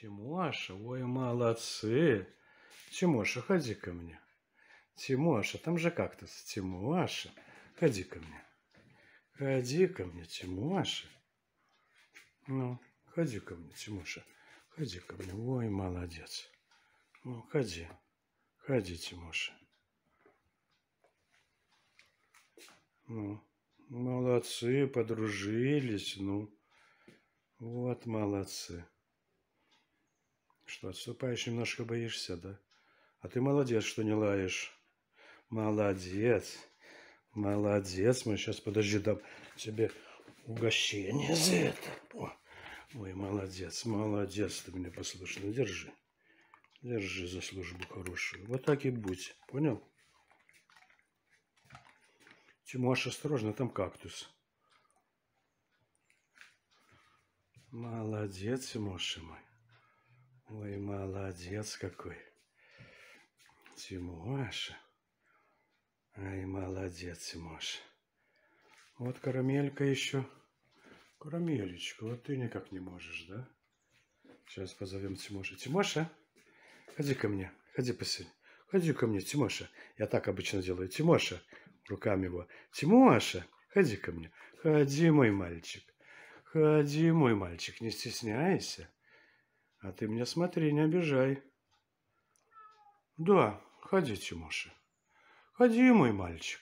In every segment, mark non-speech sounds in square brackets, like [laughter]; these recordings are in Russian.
Тимоша, ой, молодцы. Тимоша, ходи ко мне. Тимоша, там же кактус. Тимоша, ходи ко мне. Ходи ко мне, Тимоша. Ну, ходи ко мне, Тимоша. Ходи ко мне. Ой, молодец. Ну, ходи. Ходи, Тимоша. Ну, молодцы, подружились, ну. Вот молодцы. Что, отступаешь немножко, боишься, да? А ты молодец, что не лаешь. Молодец. Молодец. Мы сейчас, подожди, дам тебе угощение за это. О, ой, молодец, молодец. Ты меня послушал. Ну, держи. Держи за службу хорошую. Вот так и будь. Понял? Тимош, осторожно, там кактус. Молодец, Тимоша мой. Ой, молодец какой. Тимоша. Ай, молодец, Тимоша. Вот карамелька еще. Карамелечка, вот ты никак не можешь, да? Сейчас позовем Тимоша. Тимоша, ходи ко мне, ходи посидеть. Ходи ко мне, Тимоша. Я так обычно делаю. Тимоша, руками его. Тимоша, ходи ко мне. Ходи, мой мальчик. Ходи, мой мальчик, не стесняйся. А ты меня смотри, не обижай. Да, ходи, Тимоша. Ходи, мой мальчик.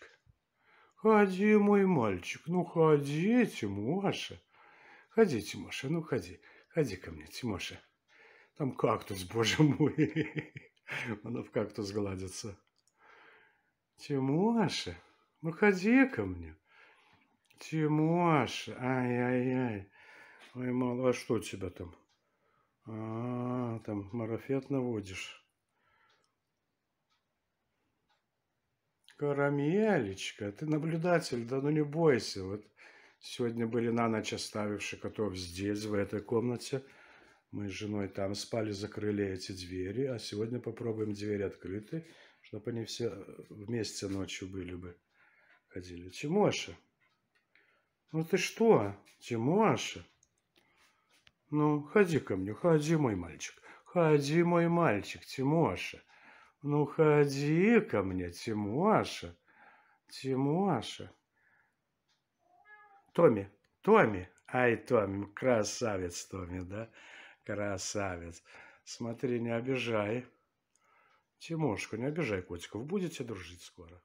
Ходи, мой мальчик. Ну, ходи, Тимоша. Ходи, Тимоша, ну, ходи. Ходи ко мне, Тимоша. Там кактус, [laughs] боже мой. Она в кактус гладится. Тимоша, ну, ходи ко мне. Тимоша, ай-яй-яй. Ой, мало, а что у тебя там? А, там марафет наводишь. Карамелечка, ты наблюдатель, да ну не бойся. Вот сегодня были на ночь оставившие котов здесь, в этой комнате. Мы с женой там спали, закрыли эти двери, а сегодня попробуем двери открыты, чтобы они все э, вместе ночью были бы. Ходили. Тимоша, ну ты что, Тимоша? Ну, ходи ко мне, ходи, мой мальчик. Ходи, мой мальчик, Тимоша. Ну, ходи ко мне, Тимоша. Тимоша. Томи, Томи. Ай, Томи, красавец, Томи, да? Красавец. Смотри, не обижай. Тимошку, не обижай котиков. Будете дружить скоро.